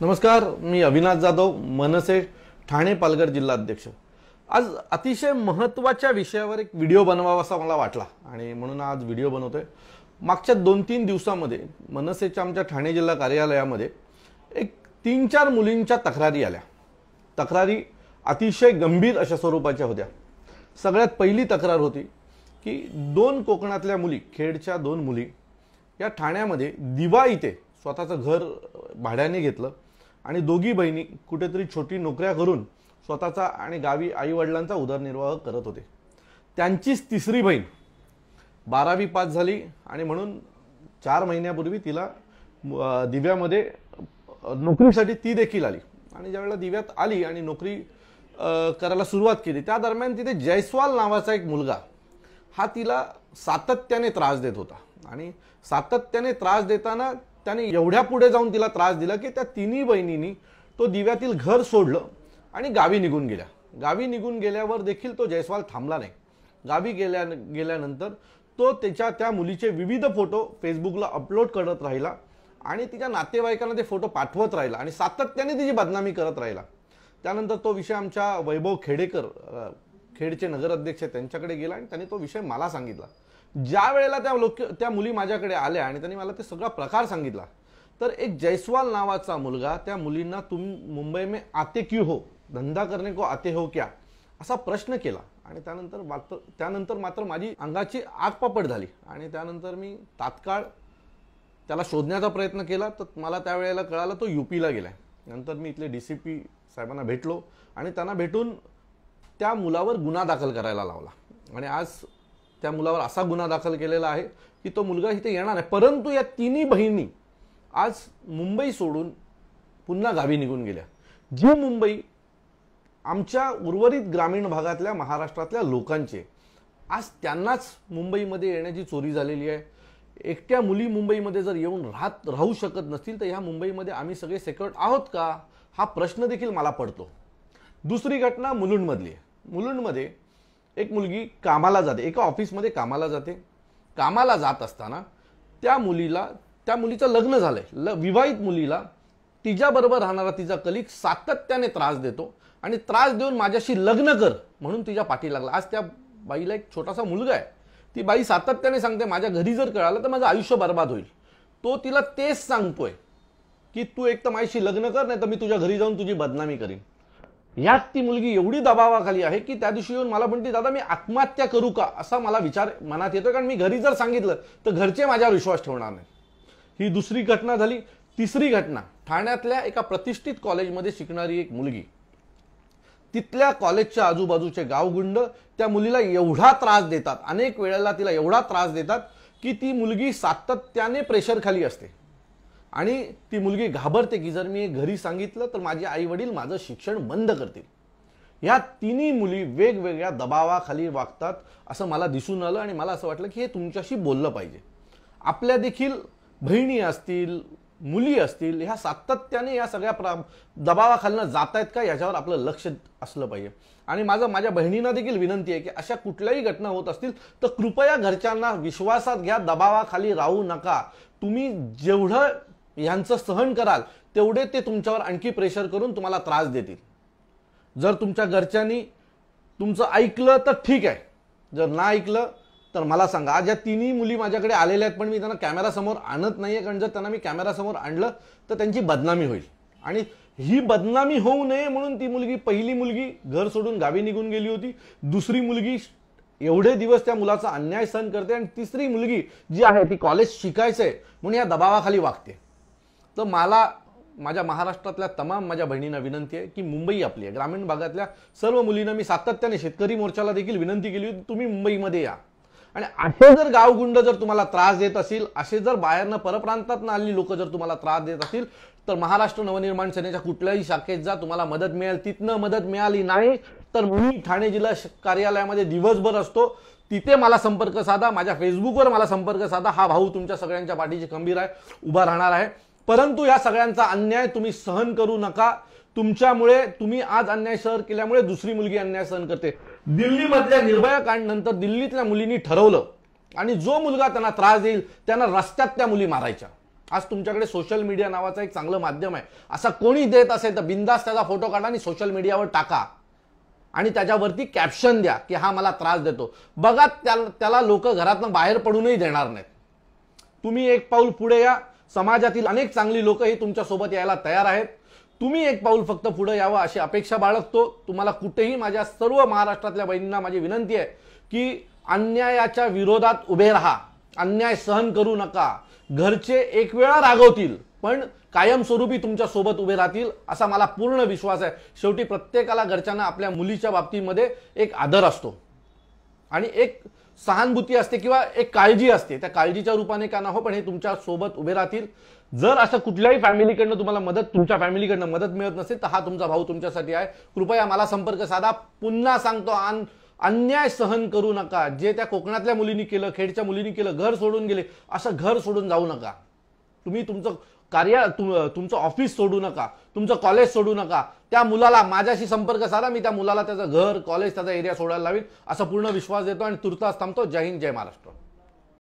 नमस्कार मी अविनाश जाधव मनसे ठाणे पालघर जिल्हाध्यक्ष आज अतिशय महत्त्वाच्या विषयावर एक व्हिडिओ बनवावा असा मला वाटला आणि म्हणून आज व्हिडिओ बनवतोय मागच्या दोन तीन दिवसामध्ये मनसेच्या आमच्या ठाणे जिल्हा कार्यालयामध्ये एक तीन चार मुलींच्या तक्रारी आल्या तक्रारी अतिशय गंभीर अशा स्वरूपाच्या होत्या सगळ्यात पहिली तक्रार होती की दोन कोकणातल्या मुली खेडच्या दोन मुली या ठाण्यामध्ये दिवा इथे स्वतःचं घर भाड्याने घेतलं आणि दोघी बहिणी कुठेतरी छोटी नोकऱ्या करून स्वतःचा आणि गावी आईवडिलांचा उदरनिर्वाह करत होते त्यांचीच तिसरी बहीण बारावी पास झाली आणि म्हणून चार महिन्यापूर्वी तिला दिव्यामध्ये नोकरीसाठी ती देखील आली आणि ज्यावेळेला दिव्यात आली आणि नोकरी करायला सुरुवात केली त्या दरम्यान तिथे जयस्वाल नावाचा एक मुलगा हा तिला सातत्याने त्रास देत होता आणि सातत्याने त्रास देताना त्याने एवढ्या पुढे जाऊन तिला त्रास दिला की त्या तिन्ही बहिणींनी तो दिव्यातील घर सोडलं आणि गावी निघून गेल्या गावी निघून गेल्यावर देखील तो जयस्वाल थांबला नाही गावी गेल्या गेल्यानंतर तो त्याच्या त्या मुलीचे विविध फोटो फेसबुकला अपलोड करत राहिला आणि तिच्या नातेवाईकांना ते फोटो पाठवत राहिला आणि सातत्याने तिची बदनामी करत राहिला त्यानंतर तो विषय आमच्या वैभव खेडेकर खेडचे नगराध्यक्ष त्यांच्याकडे गेला आणि त्यांनी तो विषय मला सांगितला ज्या वेळेला त्या लोक त्या मुली माझ्याकडे आल्या आणि त्यांनी मला ते सगळा प्रकार सांगितला तर एक जयस्वाल नावाचा मुलगा त्या मुलींना तुम मुंबई में आते क्यू हो धंदा करणे को आते हो क्या असा प्रश्न केला आणि त्यानंतर मात्र त्यानंतर मात्र माझी अंगाची आगपापड झाली आणि त्यानंतर मी तात्काळ त्याला शोधण्याचा प्रयत्न केला तर मला त्यावेळेला कळालं तो यू पीला गेला नंतर मी इथले डी सी पी साहेबांना भेटलो आणि त्यांना भेटून त्या मुलावर गुन्हा दाखल करायला लावला आणि आज त्या मुलावर असा गुन्हा दाखल केलेला आहे की तो मुलगा इथे येणार आहे परंतु या तिन्ही बहिणी आज मुंबई सोडून पुन्हा गावी निघून गेल्या जी मुंबई आमच्या उर्वरित ग्रामीण भागातल्या महाराष्ट्रातल्या लोकांचे आज त्यांनाच मुंबईमध्ये येण्याची चोरी झालेली आहे एकट्या मुली मुंबईमध्ये जर येऊन राहत राहू शकत नसतील तर ह्या मुंबईमध्ये आम्ही सगळे सेक्युर्ड आहोत का हा प्रश्न देखील मला पडतो दुसरी घटना मुलुंडमधली आहे मुलुंडमध्ये एक मुलगी कामाला जाते एका ऑफिसमध्ये कामाला जाते कामाला जात असताना त्या मुलीला त्या मुलीचं लग्न झालंय ल विवाहित मुलीला तिच्याबरोबर राहणारा तिचा कलिक सातत्याने त्रास देतो आणि त्रास देऊन माझ्याशी लग्न कर म्हणून तिच्या पाठी लागला आज त्या बाईला एक छोटासा मुलगा आहे ती बाई सातत्याने सांगते माझ्या घरी जर कळालं तर माझं आयुष्य बर्बाद होईल तो तिला तेच सांगतोय की तू एक तर माझ्याशी लग्न कर नाही तर मी तुझ्या घरी जाऊन तुझी बदनामी करीन यात ती मुलगी एवढी दबावाखाली आहे की त्या दिवशी येऊन मला म्हणते दादा मी आत्महत्या करू का असा मला विचार मनात येतो कारण मी घरी जर सांगितलं तर घरचे माझ्यावर विश्वास ठेवणार नाही ही दुसरी घटना झाली तिसरी घटना ठाण्यातल्या एका प्रतिष्ठित कॉलेजमध्ये शिकणारी एक मुलगी तिथल्या कॉलेजच्या आजूबाजूचे गावगुंड त्या मुलीला एवढा त्रास देतात अनेक वेळेला तिला एवढा त्रास देतात की ती मुलगी सातत्याने प्रेशर खाली असते आणि ती मुलगी घाबरते की जर मी घरी सांगितलं तर माझे आई वडील माझं शिक्षण बंद करतील या तिन्ही मुली वेगवेगळ्या दबावाखाली वागतात असं मला दिसून आलं आणि मला असं वाटलं की हे तुमच्याशी बोललं पाहिजे आपल्या देखील बहिणी असतील मुली असतील ह्या सातत्याने या सगळ्या प्रा दबावाखालनं जात आहेत का याच्यावर आपलं लक्ष असलं पाहिजे आणि माझं माझ्या बहिणींना देखील विनंती आहे की अशा कुठल्याही घटना होत असतील तर कृपया घरच्यांना विश्वासात घ्या दबावाखाली राहू नका तुम्ही जेवढं यांचं सहन कराल तेवढे ते तुमच्यावर आणखी प्रेशर करून तुम्हाला त्रास देतील जर तुमच्या घरच्यांनी तुमचं ऐकलं तर ठीक आहे जर ना ऐकलं तर मला सांगा आज या तिन्ही मुली माझ्याकडे आलेल्या आहेत पण मी त्यांना कॅमेरासमोर आणत नाही आहे कारण जर त्यांना मी कॅमेरासमोर आणलं तर त्यांची बदनामी होईल आणि ही बदनामी होऊ नये म्हणून ती मुलगी पहिली मुलगी घर सोडून गावी निघून गेली होती दुसरी मुलगी एवढे दिवस त्या मुलाचा अन्याय सहन करते आणि तिसरी मुलगी जी आहे ती कॉलेज शिकायचं आहे म्हणून या दबावाखाली वागते तर मला माझ्या महाराष्ट्रातल्या तमाम माझ्या बहिणींना विनंती आहे की मुंबई आपली आहे ग्रामीण भागातल्या सर्व मुलींना मी सातत्याने शेतकरी मोर्चाला देखील विनंती केली होती तुम्ही मुंबईमध्ये या आणि असे जर गावगुंड जर तुम्हाला त्रास देत असेल असे जर बाहेरनं परप्रांतात आलेली लोक जर तुम्हाला त्रास देत असतील तर महाराष्ट्र नवनिर्माण सेनेच्या कुठल्याही शाखेत जा तुम्हाला मदत मिळेल तिथनं मदत मिळाली नाही तर मी ठाणे जिल्हा कार्यालयामध्ये दिवसभर असतो तिथे मला संपर्क साधा माझ्या फेसबुकवर मला संपर्क साधा हा भाऊ तुमच्या सगळ्यांच्या पाठीची खंबीर आहे उभा राहणार आहे परंतु या सगळ्यांचा अन्याय तुम्ही सहन करू नका तुमच्यामुळे तुम्ही आज अन्याय सहन केल्यामुळे दुसरी मुलगी अन्याय सहन करते दिल्लीमधल्या निर्भया कांडनंतर दिल्लीतल्या मुलींनी ठरवलं आणि जो मुलगा त्यांना त्रास देईल त्यांना रस्त्यात त्या मुली मारायच्या आज तुमच्याकडे सोशल मीडिया नावाचं एक चांगलं माध्यम आहे असा कोणी देत असेल तर बिंदास त्याचा फोटो काढा आणि सोशल मीडियावर टाका आणि त्याच्यावरती कॅप्शन द्या की हा मला त्रास देतो बघा त्याला त्याला लोक घरातनं बाहेर पडूनही देणार नाहीत तुम्ही एक पाऊल पुढे या समाजातील अनेक चांगली लोकही तुमच्यासोबत यायला तयार आहेत तुम्ही एक पाऊल फक्त पुढे यावं अशी अपेक्षा बाळगतो तुम्हाला कुठेही माझ्या सर्व महाराष्ट्रातल्या बहिणींना माझी विनंती आहे की अन्यायाच्या विरोधात उभे राहा अन्याय सहन करू नका घरचे एक वेळा रागवतील पण कायमस्वरूपी तुमच्या सोबत उभे राहतील असा मला पूर्ण विश्वास आहे शेवटी प्रत्येकाला घरच्यांना आपल्या मुलीच्या बाबतीमध्ये एक आदर असतो आणि एक सहानुभूती असते किंवा एक काळजी असते त्या काळजीच्या रूपाने का ना हो पण हे तुमच्या सोबत उभे राहतील जर असं कुठल्याही फॅमिलीकडनं तुम्हाला मदत तुमच्या फॅमिलीकडनं मदत मिळत नसेल तर हा तुमचा भाऊ तुमच्यासाठी आहे कृपया मला संपर्क साधा पुन्हा सांगतो आन अन्याय सहन करू नका जे त्या कोकणातल्या मुलींनी केलं खेडच्या मुलींनी केलं घर सोडून गेले असं घर सोडून जाऊ नका तुम्ही तुमचं कार्य तुमचं ऑफिस सोडू नका तुमचं कॉलेज सोडू नका त्या मुलाला माझ्याशी संपर्क साधा मी त्या मुलाला त्याचं घर कॉलेज त्याचा एरिया सोडायला लावीन असा पूर्ण विश्वास देतो आणि तुर्तास थांबतो जय हिंद जय महाराष्ट्र